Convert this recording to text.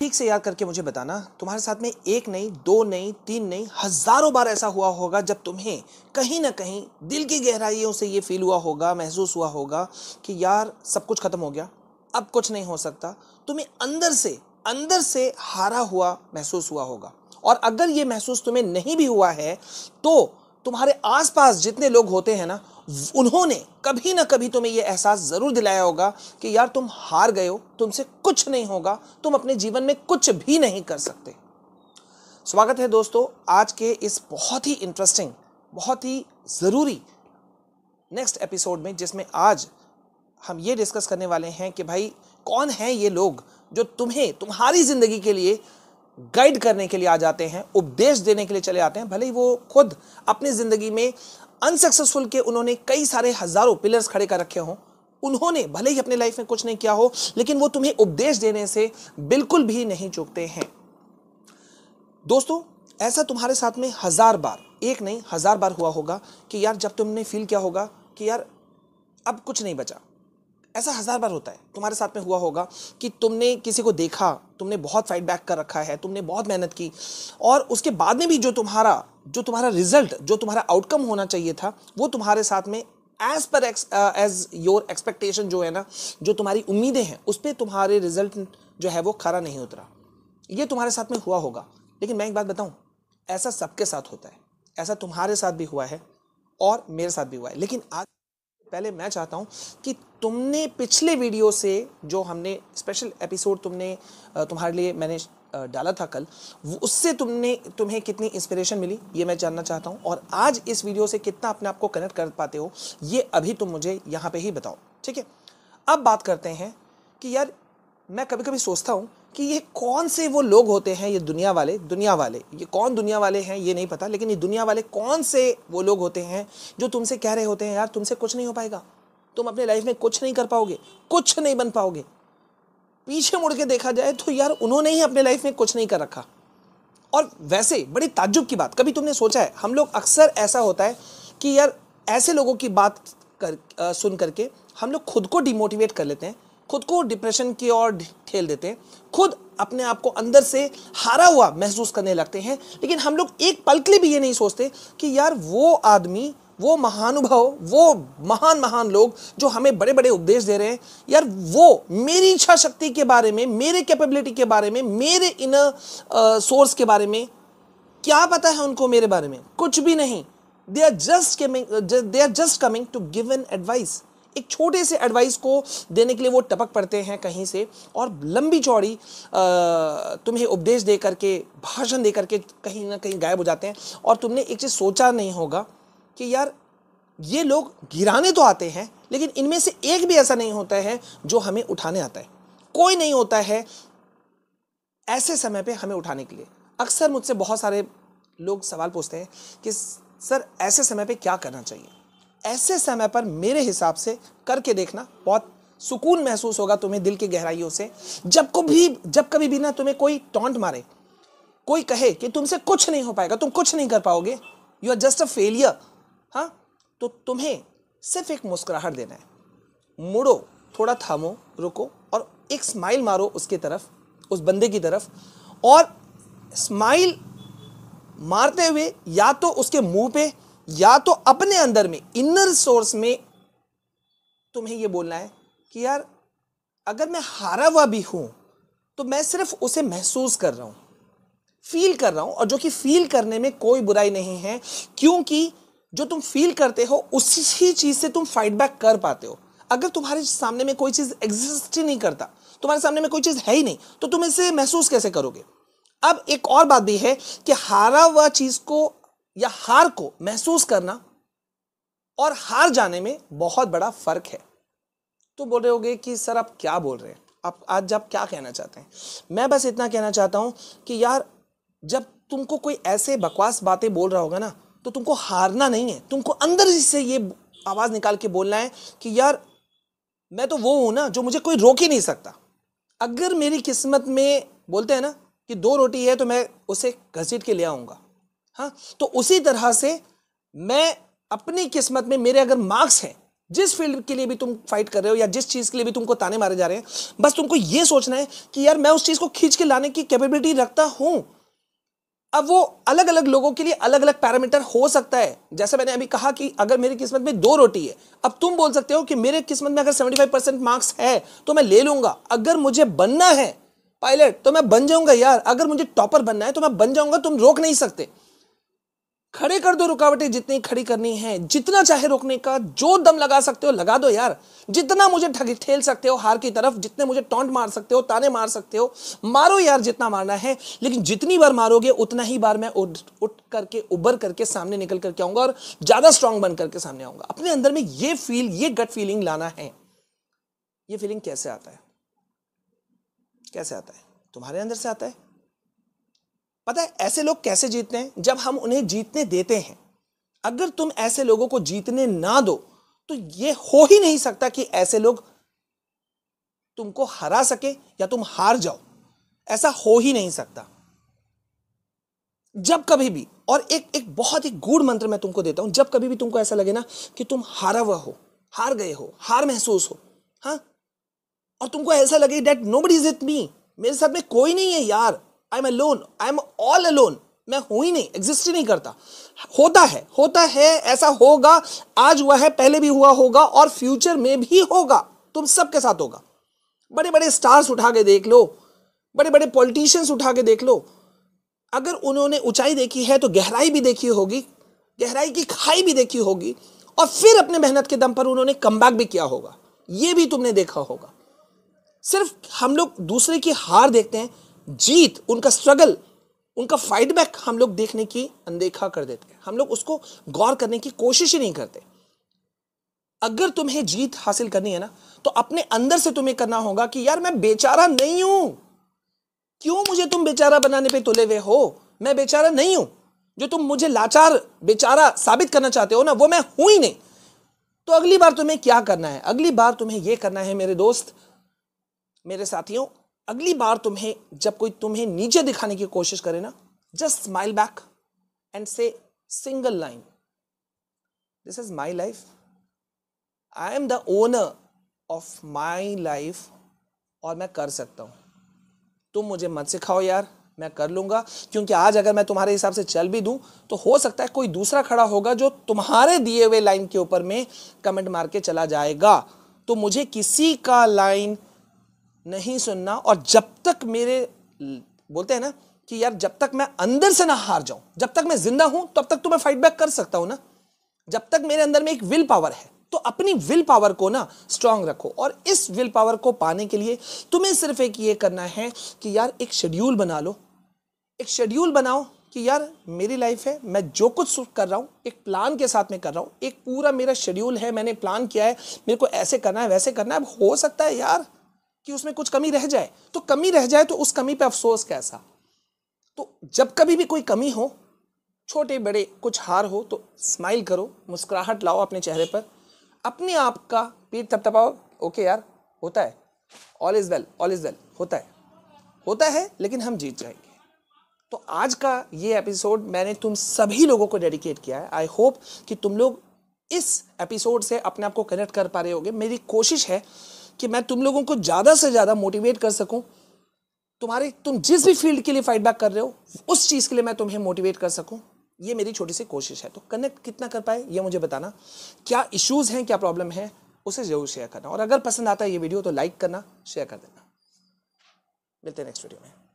ठीक से याद करके मुझे बताना तुम्हारे साथ में एक नहीं दो नहीं तीन नहीं हज़ारों बार ऐसा हुआ होगा जब तुम्हें कहीं ना कहीं दिल की गहराइयों से ये फील हुआ होगा महसूस हुआ होगा कि यार सब कुछ ख़त्म हो गया अब कुछ नहीं हो सकता तुम्हें अंदर से अंदर से हारा हुआ महसूस हुआ होगा और अगर ये महसूस तुम्हें नहीं भी हुआ है तो तुम्हारे आसपास जितने लोग होते हैं ना उन्होंने कभी ना कभी तुम्हें यह एहसास ज़रूर दिलाया होगा कि यार तुम हार गए हो तुमसे कुछ नहीं होगा तुम अपने जीवन में कुछ भी नहीं कर सकते स्वागत है दोस्तों आज के इस बहुत ही इंटरेस्टिंग बहुत ही ज़रूरी नेक्स्ट एपिसोड में जिसमें आज हम ये डिस्कस करने वाले हैं कि भाई कौन है ये लोग जो तुम्हें तुम्हारी ज़िंदगी के लिए गाइड करने के लिए आ जाते हैं उपदेश देने के लिए चले आते हैं भले ही वो खुद अपनी ज़िंदगी में अनसक्सेसफुल के उन्होंने कई सारे हज़ारों पिलर्स खड़े कर रखे हों उन्होंने भले ही अपने लाइफ में कुछ नहीं किया हो लेकिन वो तुम्हें उपदेश देने से बिल्कुल भी नहीं चूकते हैं दोस्तों ऐसा तुम्हारे साथ में हज़ार बार एक नहीं हज़ार बार हुआ होगा कि यार जब तुमने फील किया होगा कि यार अब कुछ नहीं बचा ऐसा हज़ार बार होता है तुम्हारे साथ में हुआ होगा कि तुमने किसी को देखा तुमने बहुत फाइट बैक कर रखा है तुमने बहुत मेहनत की और उसके बाद में भी जो तुम्हारा जो तुम्हारा रिजल्ट जो तुम्हारा आउटकम होना चाहिए था वो तुम्हारे साथ में as per as your expectation जो है ना जो तुम्हारी उम्मीदें हैं उस पर तुम्हारे रिजल्ट जो है वो खरा नहीं उतरा ये तुम्हारे साथ में हुआ होगा लेकिन मैं एक बात बताऊँ ऐसा सबके साथ होता है ऐसा तुम्हारे साथ भी हुआ है और मेरे साथ भी हुआ है लेकिन आज पहले मैं चाहता हूँ कि तुमने पिछले वीडियो से जो हमने स्पेशल एपिसोड तुमने तुम्हारे लिए मैंने डाला था कल उससे तुमने तुम्हें कितनी इंस्पिरेशन मिली ये मैं जानना चाहता हूँ और आज इस वीडियो से कितना अपने आप को कनेक्ट कर पाते हो ये अभी तुम मुझे यहाँ पे ही बताओ ठीक है अब बात करते हैं कि यार मैं कभी कभी सोचता हूँ कि ये कौन से वो लोग होते हैं ये दुनिया वाले दुनिया वाले ये कौन दुनिया वाले हैं ये नहीं पता लेकिन ये दुनिया वाले कौन से वो लोग होते हैं जो तुमसे कह रहे होते हैं यार तुमसे कुछ नहीं हो पाएगा तुम अपने लाइफ में कुछ नहीं कर पाओगे कुछ नहीं बन पाओगे पीछे मुड़ के देखा जाए तो यार उन्होंने ही अपने लाइफ में कुछ नहीं कर रखा और वैसे बड़ी ताज्जुब की बात कभी तुमने सोचा है हम लोग अक्सर ऐसा होता है कि यार ऐसे लोगों की बात कर आ, सुन करके हम लोग खुद को डिमोटिवेट कर लेते हैं खुद को डिप्रेशन की ओर ठेल देते हैं खुद अपने आप को अंदर से हारा हुआ महसूस करने लगते हैं लेकिन हम लोग एक पल के लिए भी ये नहीं सोचते कि यार वो आदमी वो महानुभव वो महान महान लोग जो हमें बड़े बड़े उपदेश दे रहे हैं यार वो मेरी इच्छा शक्ति के बारे में मेरे कैपेबिलिटी के बारे में मेरे इन सोर्स के बारे में क्या पता है उनको मेरे बारे में कुछ भी नहीं they are just coming they are just coming to give an advice एक छोटे से एडवाइस को देने के लिए वो टपक पड़ते हैं कहीं से और लंबी चौड़ी तुम्हें उपदेश दे करके भाषण दे करके कहीं ना कहीं गायब हो जाते हैं और तुमने एक चीज़ सोचा नहीं होगा कि यार ये लोग गिराने तो आते हैं लेकिन इनमें से एक भी ऐसा नहीं होता है जो हमें उठाने आता है कोई नहीं होता है ऐसे समय पे हमें उठाने के लिए अक्सर मुझसे बहुत सारे लोग सवाल पूछते हैं कि सर ऐसे समय पे क्या करना चाहिए ऐसे समय पर मेरे हिसाब से करके देखना बहुत सुकून महसूस होगा तुम्हें दिल की गहराइयों से जब को भी जब कभी भी ना तुम्हें कोई टॉन्ट मारे कोई कहे कि तुमसे कुछ नहीं हो पाएगा तुम कुछ नहीं कर पाओगे you are just a failure हाँ तो तुम्हें सिर्फ एक मुस्कुराहट देना है मुड़ो थोड़ा थामो रुको और एक स्माइल मारो उसकी तरफ उस बंदे की तरफ और स्माइल मारते हुए या तो उसके मुंह पे या तो अपने अंदर में इनर सोर्स में तुम्हें यह बोलना है कि यार अगर मैं हारा हुआ भी हूं तो मैं सिर्फ उसे महसूस कर रहा हूं फील कर रहा हूं और जो कि फील करने में कोई बुराई नहीं है क्योंकि जो तुम फील करते हो उसी चीज से तुम फाइट बैक कर पाते हो अगर तुम्हारे सामने में कोई चीज एग्जिस्ट ही नहीं करता तुम्हारे सामने में कोई चीज है ही नहीं तो तुम इसे महसूस कैसे करोगे अब एक और बात भी है कि हारा हुआ चीज को या हार को महसूस करना और हार जाने में बहुत बड़ा फर्क है तो बोल रहे होगे कि सर आप क्या बोल रहे हैं आप आज आप क्या कहना चाहते हैं मैं बस इतना कहना चाहता हूँ कि यार जब तुमको कोई ऐसे बकवास बातें बोल रहा होगा ना तो तुमको हारना नहीं है तुमको अंदर से ये आवाज़ निकाल के बोलना है कि यार मैं तो वो हूँ ना जो मुझे कोई रोक ही नहीं सकता अगर मेरी किस्मत में बोलते हैं ना कि दो रोटी है तो मैं उसे घसीट के ले आऊँगा हाँ तो उसी तरह से मैं अपनी किस्मत में मेरे अगर मार्क्स हैं जिस फील्ड के लिए भी तुम फाइट कर रहे हो या जिस चीज़ के लिए भी तुमको ताने मारे जा रहे हैं बस तुमको ये सोचना है कि यार मैं उस चीज़ को खींच के लाने की कैपेबिलिटी रखता हूँ अब वो अलग अलग लोगों के लिए अलग अलग पैरामीटर हो सकता है जैसे मैंने अभी कहा कि अगर मेरी किस्मत में दो रोटी है अब तुम बोल सकते हो कि मेरे किस्मत में अगर 75 परसेंट मार्क्स है तो मैं ले लूंगा अगर मुझे बनना है पायलट तो मैं बन जाऊंगा यार अगर मुझे टॉपर बनना है तो मैं बन जाऊंगा तुम रोक नहीं सकते खड़े कर दो रुकावटें जितनी खड़ी करनी है जितना चाहे रोकने का जो दम लगा सकते हो लगा दो यार जितना मुझे ठेल सकते हो हार की तरफ जितने मुझे टोंट मार सकते हो ताने मार सकते हो मारो यार जितना मारना है लेकिन जितनी बार मारोगे उतना ही बार मैं उठ उठ करके उबर करके सामने निकल करके आऊंगा और ज्यादा स्ट्रांग बन करके सामने आऊंगा अपने अंदर में ये फील ये गट फीलिंग लाना है ये फीलिंग कैसे आता है कैसे आता है तुम्हारे अंदर से आता है पता है ऐसे लोग कैसे जीतते हैं जब हम उन्हें जीतने देते हैं अगर तुम ऐसे लोगों को जीतने ना दो तो ये हो ही नहीं सकता कि ऐसे लोग तुमको हरा सके या तुम हार जाओ ऐसा हो ही नहीं सकता जब कभी भी और एक एक बहुत ही गूढ़ मंत्र मैं तुमको देता हूं जब कभी भी तुमको ऐसा लगे ना कि तुम हारा हुआ हो हार गए हो हार महसूस हो हाँ और तुमको ऐसा लगे डेट नो बडी इज इथ मी मेरे साथ में कोई नहीं है यार I am alone I am all alone मैं हूं ही नहीं एग्जिस्ट ही नहीं करता होता है होता है ऐसा होगा आज हुआ है पहले भी हुआ होगा और फ्यूचर में भी होगा तुम सबके साथ होगा बड़े बड़े स्टार्स उठा के देख लो बड़े बड़े पॉलिटिशियंस उठा के देख लो अगर उन्होंने ऊंचाई देखी है तो गहराई भी देखी होगी गहराई की खाई भी देखी होगी और फिर अपने मेहनत के दम पर उन्होंने कम भी किया होगा ये भी तुमने देखा होगा सिर्फ हम लोग दूसरे की हार देखते हैं जीत उनका स्ट्रगल उनका फाइडबैक हम लोग देखने की अनदेखा कर देते हैं हम लोग उसको गौर करने की कोशिश ही नहीं करते अगर तुम्हें जीत हासिल करनी है ना तो अपने अंदर से तुम्हें करना होगा कि यार मैं बेचारा नहीं हूं क्यों मुझे तुम बेचारा बनाने पे तुले हुए हो मैं बेचारा नहीं हूं जो तुम मुझे लाचार बेचारा साबित करना चाहते हो ना वो मैं हूं ही नहीं तो अगली बार तुम्हें क्या करना है अगली बार तुम्हें यह करना है मेरे दोस्त मेरे साथियों अगली बार तुम्हें जब कोई तुम्हें नीचे दिखाने की कोशिश करे ना जस्ट स्माइल बैक एंड से single line this is my life I am the owner of my life और मैं कर सकता हूं तुम मुझे मत सिखाओ यार मैं कर लूंगा क्योंकि आज अगर मैं तुम्हारे हिसाब से चल भी दूं तो हो सकता है कोई दूसरा खड़ा होगा जो तुम्हारे दिए हुए लाइन के ऊपर में कमेंट मार के चला जाएगा तो मुझे किसी का लाइन नहीं सुनना और जब तक मेरे बोलते हैं ना कि यार जब तक मैं अंदर से ना हार जाऊं जब तक मैं जिंदा हूं तब तक तो मैं फाइट बैक कर सकता हूं ना जब तक मेरे अंदर में एक विल पावर है तो अपनी विल पावर को ना स्ट्रांग रखो और इस विल पावर को पाने के लिए तुम्हें सिर्फ एक ये करना है कि यार एक शेड्यूल बना लो एक शेड्यूल बनाओ कि यार मेरी लाइफ है मैं जो कुछ कर रहा हूँ एक प्लान के साथ में कर रहा हूँ एक पूरा मेरा शेड्यूल है मैंने प्लान किया है मेरे को ऐसे करना है वैसे करना है अब हो सकता है यार कि उसमें कुछ कमी रह जाए तो कमी रह जाए तो उस कमी पे अफसोस कैसा तो जब कभी भी कोई कमी हो छोटे बड़े कुछ हार हो तो स्माइल करो मुस्कुराहट लाओ अपने चेहरे पर अपने आप का पीठ थपथपाओ ओके यार होता है all is well all is well होता है होता है लेकिन हम जीत जाएंगे तो आज का ये एपिसोड मैंने तुम सभी लोगों को डेडिकेट किया है आई होप कि तुम लोग इस एपिसोड से अपने आप को कनेक्ट कर पा रहे होगे मेरी कोशिश है कि मैं तुम लोगों को ज़्यादा से ज़्यादा मोटिवेट कर सकूँ तुम्हारे तुम जिस भी फील्ड के लिए फाइट बैक कर रहे हो उस चीज़ के लिए मैं तुम्हें मोटिवेट कर सकूँ ये मेरी छोटी सी कोशिश है तो कनेक्ट कितना कर पाए ये मुझे बताना क्या इश्यूज़ हैं क्या प्रॉब्लम है उसे ज़रूर शेयर करना और अगर पसंद आता है ये वीडियो तो लाइक करना शेयर कर देना मिलते हैं नेक्स्ट वीडियो में